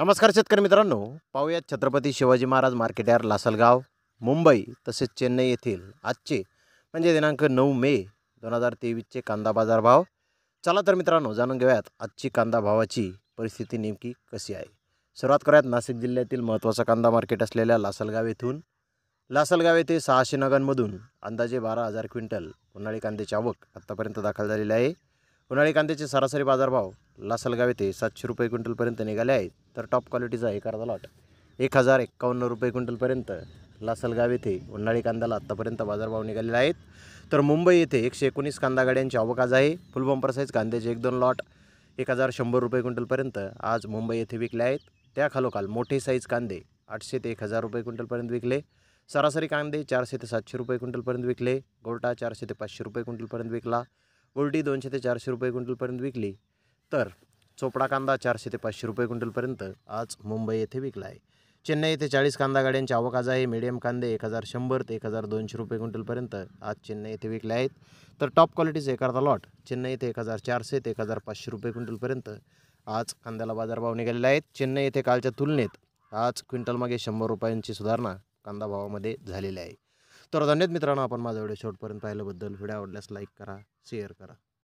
नमस्कार शेतकरी मित्रांनो पाहूयात छत्रपती शिवाजी महाराज मार्केट यार लासलगाव मुंबई तसेच चेन्नई येथील आजचे म्हणजे दिनांक नऊ मे दोन हजार तेवीसचे कांदा बाजार भाव चला तर मित्रांनो जाणून घेऊयात आजची कांदा भावाची परिस्थिती नेमकी कशी आहे सुरुवात करूयात नाशिक जिल्ह्यातील महत्त्वाचा कांदा मार्केट असलेल्या लासलगाव येथून लासलगाव येथे सहाशे नगांमधून अंदाजे बारा हजार क्विंटल उन्हाळी कांद्याची आवक आत्तापर्यंत दाखल झालेली आहे उन्हाळी कांद्याचे सरासरी बाजारभाव लासलगाव येथे सातशे रुपये क्विंटलपर्यंत निघाले आहेत तर टॉप क्वालिटीचा आहे अर्धा लॉट एक हजार एक्कावन्न रुपये क्विंटलपर्यंत लासलगाव येथे उन्हाळी कांद्याला आत्तापर्यंत बाजारभाव निघालेले आहेत तर मुंबई येथे एकशे एकोणीस कांदा गाड्यांची आवक आहे फुलबंपर साईज कांद्याचे एक दोन लॉट एक हजार शंभर रुपये क्विंटलपर्यंत आज मुंबई येथे विकले आहेत त्याखालोखाल मोठे साईज कांदे आठशे ते एक हजार रुपये क्विंटलपर्यंत विकले सरासरी कांदे चारशे ते सातशे रुपये क्विंटलपर्यंत विकले गोरटा चारशे ते पाचशे रुपये क्विंटलपर्यंत विकला उलटी दोनशे ते चारशे रुपये क्विंटलपर्यंत विकली तर चोपडा कांदा चारशे ते पाचशे रुपये क्विंटलपर्यंत आज मुंबई येथे विकला आहे चेन्नई येथे चाळीस कांदा गाड्यांची आवक आज आहे मीडियम कांदे एक हजार शंभर ते एक हजार दोनशे रुपये क्विंटलपर्यंत आज चेन्नई येथे विकले आहेत तर टॉप क्वालिटीचे एखादा लॉट चेन्नई येथे एक हजार चारशे ते एक हजार पाचशे रुपये क्विंटलपर्यंत आज कांद्याला बाजारभाव निघालेले आहेत चेन्नई येथे कालच्या तुलनेत आज क्विंटलमागे शंभर रुपयांची सुधारणा कांदा भावामध्ये झालेली आहे तर धन्यवाद मित्रांनो आपण माझा व्हिडिओ शेवटपर्यंत पाहिल्याबद्दल व्हिडिओ आवडल्यास लाईक करा शेअर करा